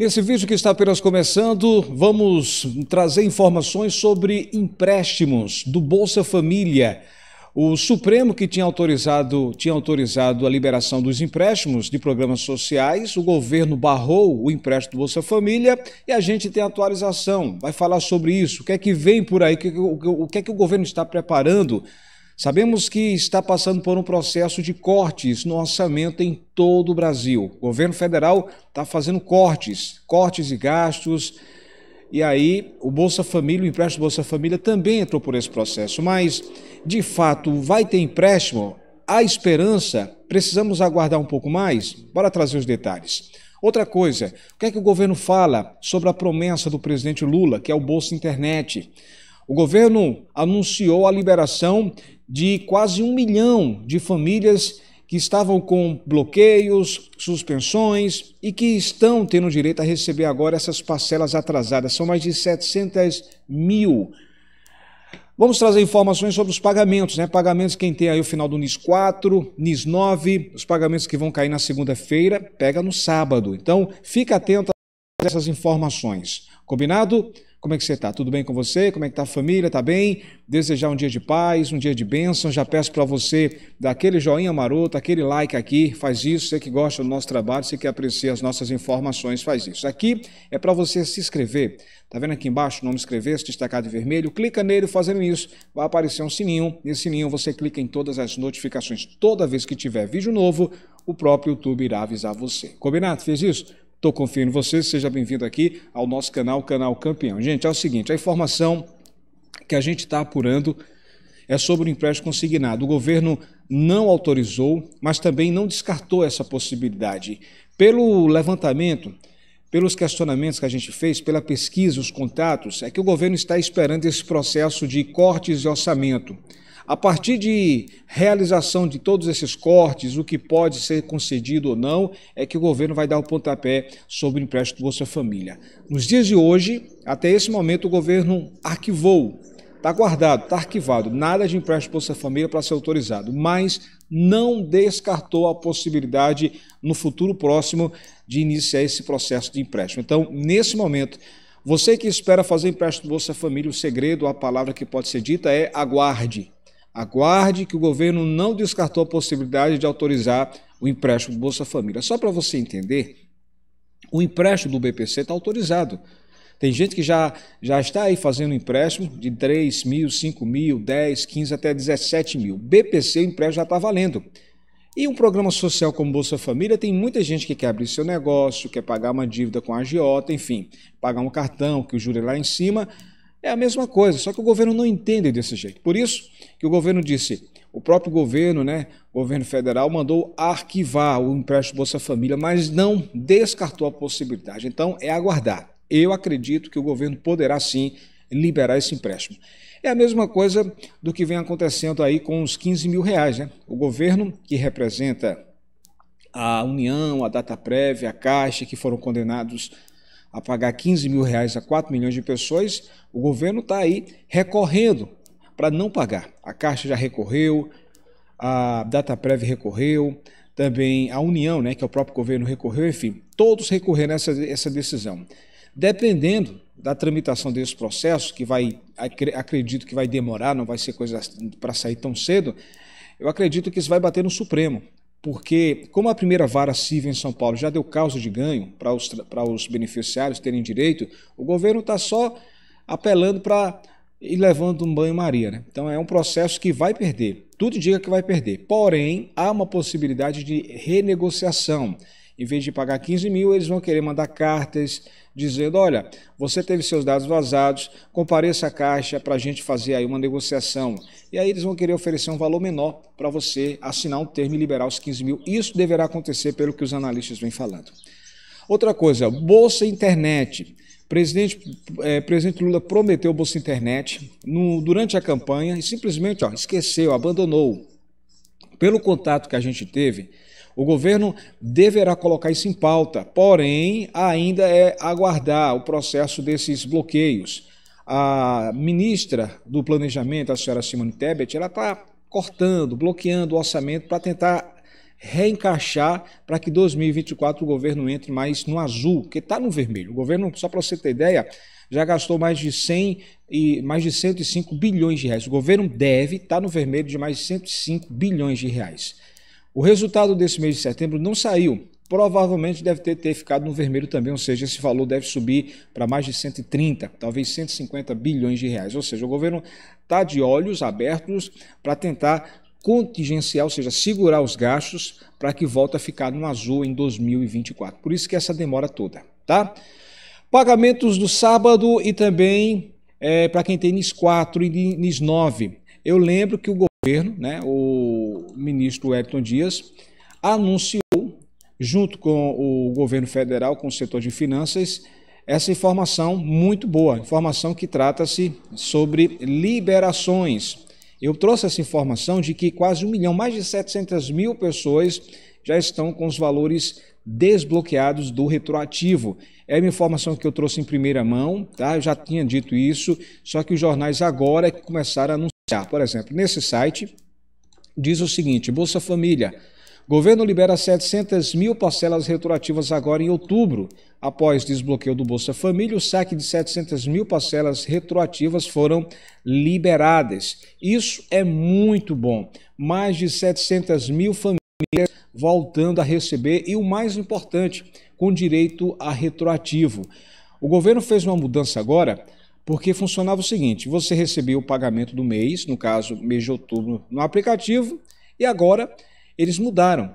Nesse vídeo que está apenas começando, vamos trazer informações sobre empréstimos do Bolsa Família. O Supremo que tinha autorizado, tinha autorizado a liberação dos empréstimos de programas sociais, o governo barrou o empréstimo do Bolsa Família e a gente tem atualização. Vai falar sobre isso, o que é que vem por aí, o que é que o governo está preparando Sabemos que está passando por um processo de cortes no orçamento em todo o Brasil. O governo federal está fazendo cortes, cortes de gastos. E aí, o Bolsa Família, o empréstimo Bolsa Família também entrou por esse processo. Mas, de fato, vai ter empréstimo? Há esperança? Precisamos aguardar um pouco mais? Bora trazer os detalhes. Outra coisa, o que é que o governo fala sobre a promessa do presidente Lula, que é o Bolsa Internet? O governo anunciou a liberação de quase um milhão de famílias que estavam com bloqueios, suspensões e que estão tendo direito a receber agora essas parcelas atrasadas. São mais de 700 mil. Vamos trazer informações sobre os pagamentos, né? Pagamentos quem tem aí o final do NIS 4, NIS 9, os pagamentos que vão cair na segunda-feira, pega no sábado. Então, fica atento a essas informações. Combinado? Como é que você está? Tudo bem com você? Como é que está a família? Está bem? Desejar um dia de paz, um dia de bênção. Já peço para você dar aquele joinha maroto, aquele like aqui, faz isso. Você que gosta do nosso trabalho, você que aprecia as nossas informações, faz isso. Aqui é para você se inscrever. Está vendo aqui embaixo o nome inscrever-se, destacado em vermelho? Clica nele fazendo isso. Vai aparecer um sininho. Nesse sininho você clica em todas as notificações. Toda vez que tiver vídeo novo, o próprio YouTube irá avisar você. Combinado? Fez isso? Estou confiando em você, seja bem-vindo aqui ao nosso canal, Canal Campeão. Gente, é o seguinte: a informação que a gente está apurando é sobre o empréstimo consignado. O governo não autorizou, mas também não descartou essa possibilidade. Pelo levantamento, pelos questionamentos que a gente fez, pela pesquisa, os contatos, é que o governo está esperando esse processo de cortes de orçamento. A partir de realização de todos esses cortes, o que pode ser concedido ou não, é que o governo vai dar o pontapé sobre o empréstimo Bolsa Família. Nos dias de hoje, até esse momento, o governo arquivou Está guardado, está arquivado, nada de empréstimo Bolsa Família para ser autorizado, mas não descartou a possibilidade, no futuro próximo, de iniciar esse processo de empréstimo. Então, nesse momento, você que espera fazer empréstimo Bolsa Família, o segredo, a palavra que pode ser dita é aguarde. Aguarde que o governo não descartou a possibilidade de autorizar o empréstimo do Bolsa Família. Só para você entender, o empréstimo do BPC está autorizado. Tem gente que já, já está aí fazendo empréstimo de 3 mil, 5 mil, 10, 15 até 17 mil. BPC, o empréstimo já está valendo. E um programa social como Bolsa Família, tem muita gente que quer abrir seu negócio, quer pagar uma dívida com a agiota, enfim, pagar um cartão, que o juro é lá em cima, é a mesma coisa, só que o governo não entende desse jeito. Por isso que o governo disse, o próprio governo, né, governo federal, mandou arquivar o empréstimo Bolsa Família, mas não descartou a possibilidade. Então, é aguardar. Eu acredito que o governo poderá sim liberar esse empréstimo. É a mesma coisa do que vem acontecendo aí com os 15 mil reais. Né? O governo, que representa a União, a Data Prévia, a Caixa, que foram condenados a pagar 15 mil reais a 4 milhões de pessoas, o governo está aí recorrendo para não pagar. A Caixa já recorreu, a Dataprev recorreu, também a União, né, que é o próprio governo, recorreu, enfim, todos recorreram a essa, essa decisão. Dependendo da tramitação desse processo, que vai, acredito que vai demorar, não vai ser coisa para sair tão cedo, eu acredito que isso vai bater no Supremo porque como a primeira vara civil em São Paulo já deu causa de ganho para os, os beneficiários terem direito, o governo está só apelando para e levando um banho-maria. Né? Então é um processo que vai perder. Tudo indica que vai perder. Porém, há uma possibilidade de renegociação. Em vez de pagar 15 mil, eles vão querer mandar cartas dizendo: olha, você teve seus dados vazados, compareça à caixa para a gente fazer aí uma negociação. E aí eles vão querer oferecer um valor menor para você assinar um termo e liberar os 15 mil. Isso deverá acontecer pelo que os analistas vêm falando. Outra coisa, Bolsa Internet. Presidente, é, presidente Lula prometeu Bolsa Internet no, durante a campanha e simplesmente ó, esqueceu, abandonou. Pelo contato que a gente teve, o governo deverá colocar isso em pauta, porém, ainda é aguardar o processo desses bloqueios. A ministra do Planejamento, a senhora Simone Tebet, ela está cortando, bloqueando o orçamento para tentar reencaixar para que 2024 o governo entre mais no azul, que está no vermelho. O governo, só para você ter ideia, já gastou mais de 100 e mais de 105 bilhões de reais. O governo deve estar tá no vermelho de mais de 105 bilhões de reais. O resultado desse mês de setembro não saiu. Provavelmente deve ter, ter ficado no vermelho também, ou seja, esse valor deve subir para mais de 130, talvez 150 bilhões de reais. Ou seja, o governo está de olhos abertos para tentar contingenciar, ou seja, segurar os gastos para que volte a ficar no azul em 2024. Por isso que essa demora toda, tá? Pagamentos do sábado e também é, para quem tem NIS 4 e NIS 9. Eu lembro que o governo, né, o ministro Wellington Dias, anunciou, junto com o governo federal, com o setor de finanças, essa informação muito boa, informação que trata-se sobre liberações. Eu trouxe essa informação de que quase um milhão, mais de 700 mil pessoas já estão com os valores desbloqueados do retroativo. É uma informação que eu trouxe em primeira mão, tá? Eu já tinha dito isso, só que os jornais agora é começaram a anunciar por exemplo, nesse site diz o seguinte: Bolsa Família. Governo libera 700 mil parcelas retroativas agora em outubro. Após desbloqueio do Bolsa Família, o saque de 700 mil parcelas retroativas foram liberadas. Isso é muito bom. Mais de 700 mil famílias voltando a receber e o mais importante, com direito a retroativo. O governo fez uma mudança agora porque funcionava o seguinte: você recebia o pagamento do mês, no caso, mês de outubro, no aplicativo, e agora eles mudaram,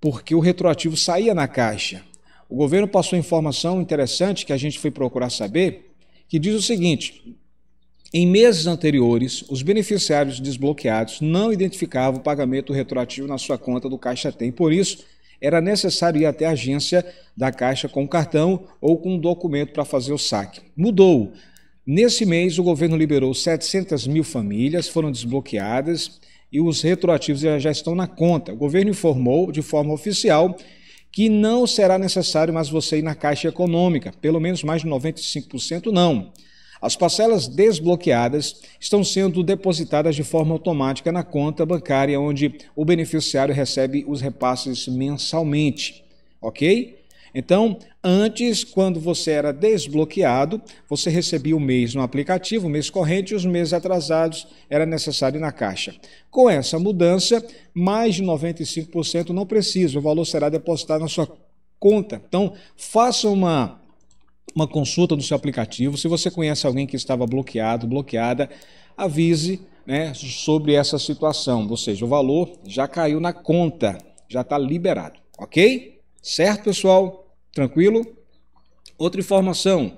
porque o retroativo saía na caixa. O governo passou informação interessante que a gente foi procurar saber, que diz o seguinte: em meses anteriores, os beneficiários desbloqueados não identificavam o pagamento retroativo na sua conta do Caixa Tem. Por isso, era necessário ir até a agência da Caixa com o cartão ou com um documento para fazer o saque. Mudou. Nesse mês, o governo liberou 700 mil famílias, foram desbloqueadas e os retroativos já estão na conta. O governo informou de forma oficial que não será necessário mais você ir na Caixa Econômica, pelo menos mais de 95% não. As parcelas desbloqueadas estão sendo depositadas de forma automática na conta bancária onde o beneficiário recebe os repasses mensalmente, ok? Então, Antes, quando você era desbloqueado, você recebia o mês no aplicativo, o mês corrente, e os meses atrasados era necessário na caixa. Com essa mudança, mais de 95% não precisa, o valor será depositado na sua conta. Então, faça uma, uma consulta no seu aplicativo. Se você conhece alguém que estava bloqueado, bloqueada, avise né, sobre essa situação. Ou seja, o valor já caiu na conta, já está liberado. Ok? Certo, pessoal? Tranquilo? Outra informação.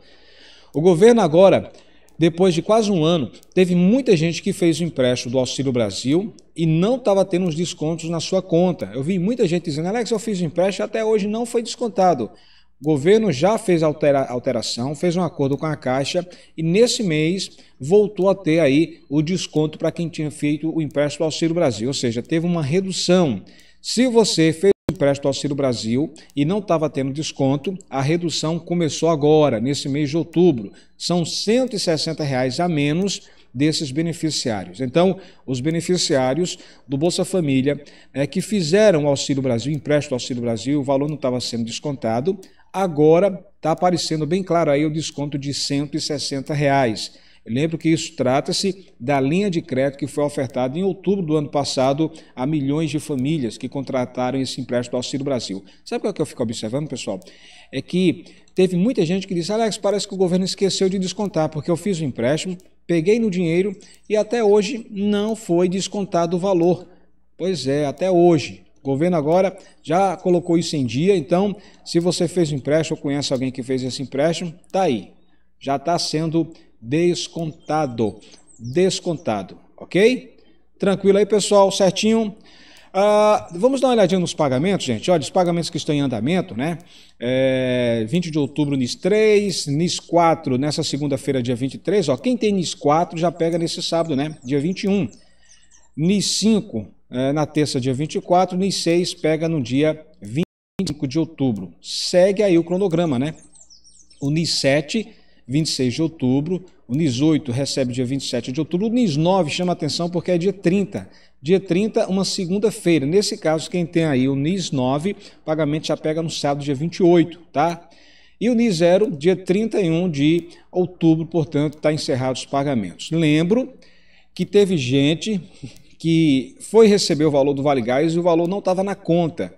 O governo agora, depois de quase um ano, teve muita gente que fez o empréstimo do Auxílio Brasil e não estava tendo os descontos na sua conta. Eu vi muita gente dizendo, Alex, eu fiz o empréstimo até hoje não foi descontado. O governo já fez a altera alteração, fez um acordo com a Caixa e nesse mês voltou a ter aí o desconto para quem tinha feito o empréstimo do Auxílio Brasil, ou seja, teve uma redução. Se você fez empréstimo Auxílio Brasil e não estava tendo desconto, a redução começou agora, nesse mês de outubro. São R$ 160 a menos desses beneficiários. Então, os beneficiários do Bolsa Família é, que fizeram o Auxílio Brasil, empréstimo Auxílio Brasil, o valor não estava sendo descontado, agora está aparecendo bem claro aí o desconto de R$ 160 Lembro que isso trata-se da linha de crédito que foi ofertada em outubro do ano passado a milhões de famílias que contrataram esse empréstimo do Auxílio Brasil. Sabe o é que eu fico observando, pessoal? É que teve muita gente que disse: Alex, parece que o governo esqueceu de descontar, porque eu fiz o empréstimo, peguei no dinheiro e até hoje não foi descontado o valor. Pois é, até hoje. O governo agora já colocou isso em dia, então, se você fez o empréstimo ou conhece alguém que fez esse empréstimo, tá aí. Já está sendo descontado. Descontado, ok? Tranquilo aí, pessoal, certinho? Uh, vamos dar uma olhadinha nos pagamentos, gente. Olha, os pagamentos que estão em andamento, né? É, 20 de outubro, NIS 3, NIS 4, nessa segunda-feira, dia 23. Ó, quem tem NIS 4 já pega nesse sábado, né? Dia 21. NIS 5, é, na terça, dia 24. NIS 6 pega no dia 25 de outubro. Segue aí o cronograma, né? O NIS 7 26 de outubro, o NIS 8 recebe dia 27 de outubro, o NIS 9 chama atenção porque é dia 30. Dia 30, uma segunda-feira. Nesse caso, quem tem aí o NIS 9, o pagamento já pega no sábado, dia 28, tá? E o NIS 0, dia 31 de outubro, portanto, está encerrado os pagamentos. Lembro que teve gente que foi receber o valor do Vale Gás e o valor não estava na conta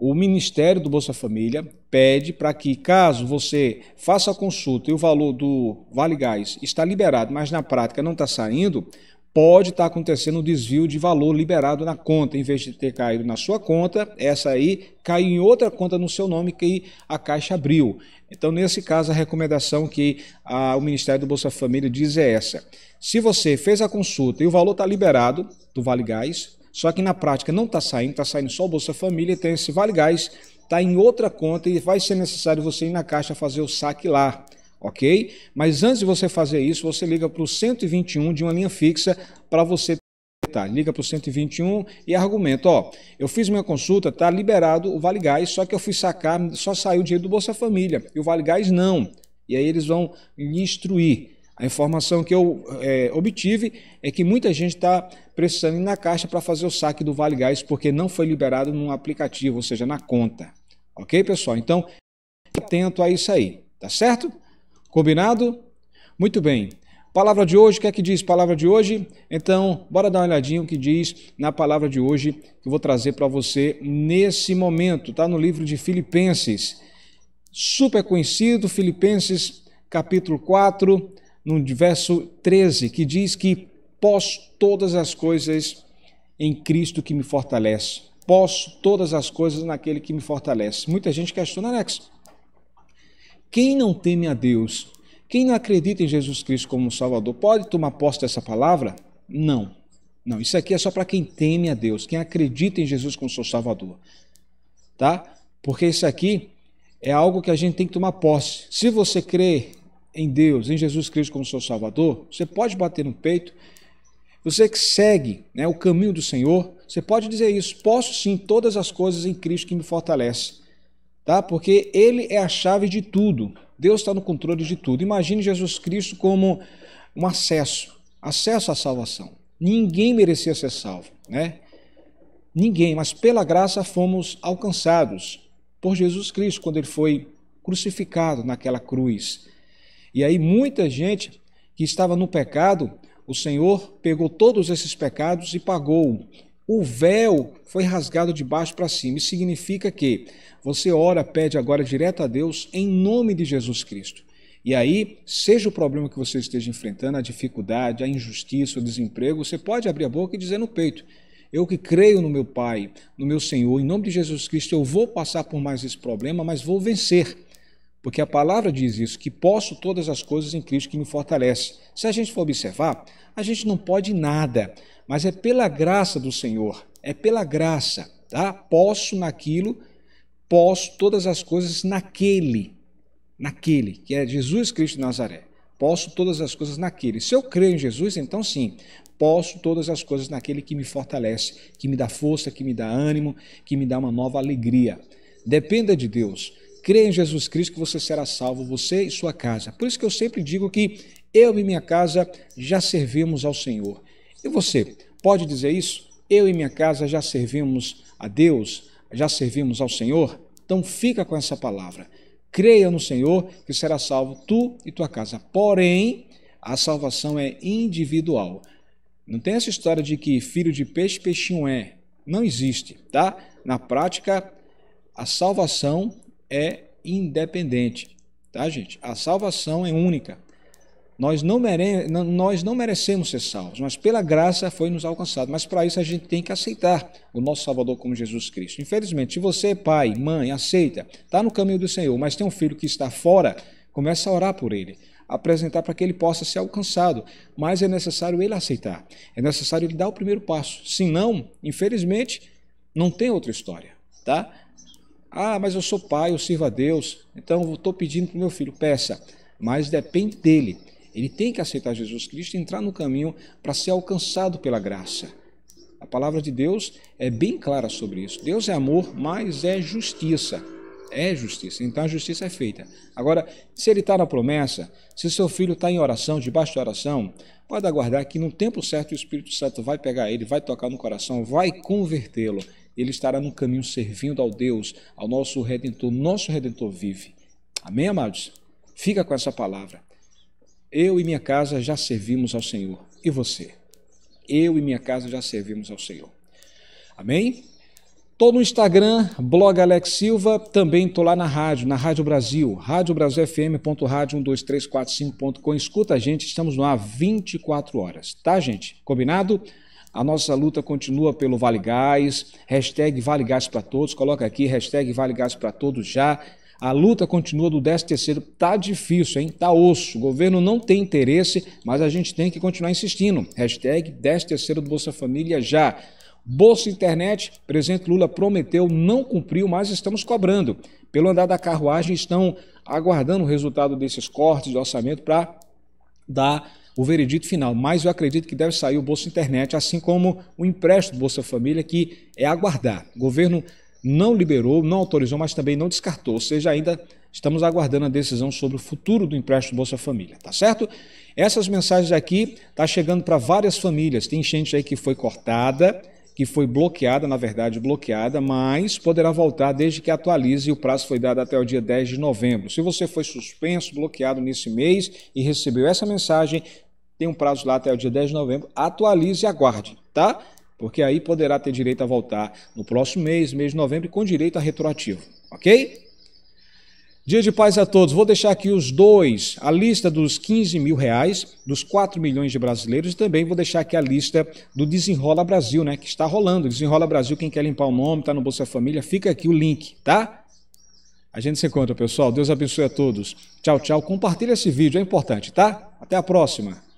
o Ministério do Bolsa Família pede para que, caso você faça a consulta e o valor do Vale Gás está liberado, mas na prática não está saindo, pode estar tá acontecendo um desvio de valor liberado na conta. Em vez de ter caído na sua conta, essa aí caiu em outra conta no seu nome que a Caixa abriu. Então, nesse caso, a recomendação que a, o Ministério do Bolsa Família diz é essa. Se você fez a consulta e o valor está liberado do Vale Gás, só que na prática não está saindo, está saindo só o Bolsa Família, tem esse Vale Gás, está em outra conta e vai ser necessário você ir na caixa fazer o saque lá, ok? Mas antes de você fazer isso, você liga para o 121 de uma linha fixa para você Tá, liga para o 121 e argumenta, ó, eu fiz minha consulta, tá liberado o Vale Gás, só que eu fui sacar, só saiu o dinheiro do Bolsa Família, e o Vale Gás não. E aí eles vão lhe instruir. A informação que eu é, obtive é que muita gente está precisando ir na caixa para fazer o saque do Vale Gás, porque não foi liberado num aplicativo, ou seja, na conta. Ok, pessoal? Então, atento a isso aí, tá certo? Combinado? Muito bem. Palavra de hoje, o que é que diz palavra de hoje? Então, bora dar uma olhadinha o que diz na palavra de hoje que eu vou trazer para você nesse momento, tá? No livro de Filipenses. Super conhecido, Filipenses capítulo 4, no verso 13, que diz que posso todas as coisas em Cristo que me fortalece. Posso todas as coisas naquele que me fortalece. Muita gente questiona, Alex, quem não teme a Deus, quem não acredita em Jesus Cristo como Salvador, pode tomar posse dessa palavra? Não. Não, isso aqui é só para quem teme a Deus, quem acredita em Jesus como seu Salvador. Tá? Porque isso aqui é algo que a gente tem que tomar posse. Se você crê em Deus, em Jesus Cristo como seu Salvador, você pode bater no peito. Você que segue né, o caminho do Senhor, você pode dizer isso: posso sim todas as coisas em Cristo que me fortalece, tá? Porque Ele é a chave de tudo. Deus está no controle de tudo. Imagine Jesus Cristo como um acesso, acesso à salvação. Ninguém merecia ser salvo, né? Ninguém, mas pela graça fomos alcançados por Jesus Cristo quando ele foi crucificado naquela cruz. E aí muita gente que estava no pecado, o Senhor pegou todos esses pecados e pagou. O véu foi rasgado de baixo para cima. Isso significa que você ora, pede agora direto a Deus em nome de Jesus Cristo. E aí, seja o problema que você esteja enfrentando, a dificuldade, a injustiça, o desemprego, você pode abrir a boca e dizer no peito: eu que creio no meu Pai, no meu Senhor, em nome de Jesus Cristo, eu vou passar por mais esse problema, mas vou vencer. Porque a palavra diz isso, que posso todas as coisas em Cristo que me fortalece. Se a gente for observar, a gente não pode nada, mas é pela graça do Senhor, é pela graça, tá? Posso naquilo, posso todas as coisas naquele, naquele, que é Jesus Cristo de Nazaré. Posso todas as coisas naquele. Se eu creio em Jesus, então sim, posso todas as coisas naquele que me fortalece, que me dá força, que me dá ânimo, que me dá uma nova alegria. Dependa de Deus crê em Jesus Cristo que você será salvo, você e sua casa. Por isso que eu sempre digo que eu e minha casa já servimos ao Senhor. E você, pode dizer isso? Eu e minha casa já servimos a Deus, já servimos ao Senhor? Então fica com essa palavra. Creia no Senhor que será salvo tu e tua casa. Porém, a salvação é individual. Não tem essa história de que filho de peixe, peixinho é. Não existe, tá? Na prática, a salvação é independente, tá, gente? A salvação é única. Nós não, mere... nós não merecemos ser salvos, mas pela graça foi nos alcançado. Mas para isso a gente tem que aceitar o nosso Salvador como Jesus Cristo. Infelizmente, se você é pai, mãe, aceita, está no caminho do Senhor, mas tem um filho que está fora, começa a orar por ele apresentar para que ele possa ser alcançado, mas é necessário ele aceitar, é necessário ele dar o primeiro passo. Se não, infelizmente, não tem outra história, tá? Ah, mas eu sou pai, eu sirvo a Deus, então estou pedindo para o meu filho, peça. Mas depende dele. Ele tem que aceitar Jesus Cristo e entrar no caminho para ser alcançado pela graça. A palavra de Deus é bem clara sobre isso. Deus é amor, mas é justiça. É justiça, então a justiça é feita. Agora, se ele está na promessa, se seu filho está em oração, debaixo de oração, pode aguardar que no tempo certo o Espírito Santo vai pegar ele, vai tocar no coração, vai convertê-lo ele estará no caminho servindo ao Deus, ao nosso Redentor. Nosso Redentor vive. Amém, amados? Fica com essa palavra. Eu e minha casa já servimos ao Senhor. E você? Eu e minha casa já servimos ao Senhor. Amém? Estou no Instagram, blog Alex Silva, também estou lá na rádio, na Rádio Brasil, radiobrasilfm.radio12345.com. Escuta a gente, estamos lá 24 horas, tá gente? Combinado? A nossa luta continua pelo Vale Gás, hashtag Vale Gás para todos, coloca aqui, hashtag Vale Gás para todos já. A luta continua do 13 terceiro, tá difícil, hein? Tá osso. O governo não tem interesse, mas a gente tem que continuar insistindo. Hashtag 10 terceiro do Bolsa Família já. Bolsa Internet, presidente Lula prometeu, não cumpriu, mas estamos cobrando. Pelo andar da carruagem, estão aguardando o resultado desses cortes de orçamento para dar o veredito final, mas eu acredito que deve sair o Bolsa Internet, assim como o empréstimo Bolsa Família, que é aguardar. O governo não liberou, não autorizou, mas também não descartou, ou seja, ainda estamos aguardando a decisão sobre o futuro do empréstimo Bolsa Família, tá certo? Essas mensagens aqui tá chegando para várias famílias, tem gente aí que foi cortada, que foi bloqueada, na verdade bloqueada, mas poderá voltar desde que atualize o prazo foi dado até o dia 10 de novembro. Se você foi suspenso, bloqueado nesse mês e recebeu essa mensagem, tem um prazo lá até o dia 10 de novembro, atualize e aguarde, tá? Porque aí poderá ter direito a voltar no próximo mês, mês de novembro, com direito a retroativo, ok? Dia de paz a todos. Vou deixar aqui os dois, a lista dos 15 mil reais, dos 4 milhões de brasileiros, e também vou deixar aqui a lista do Desenrola Brasil, né? Que está rolando. Desenrola Brasil, quem quer limpar o nome, está no Bolsa Família, fica aqui o link, tá? A gente se encontra, pessoal. Deus abençoe a todos. Tchau, tchau. Compartilha esse vídeo, é importante, tá? Até a próxima.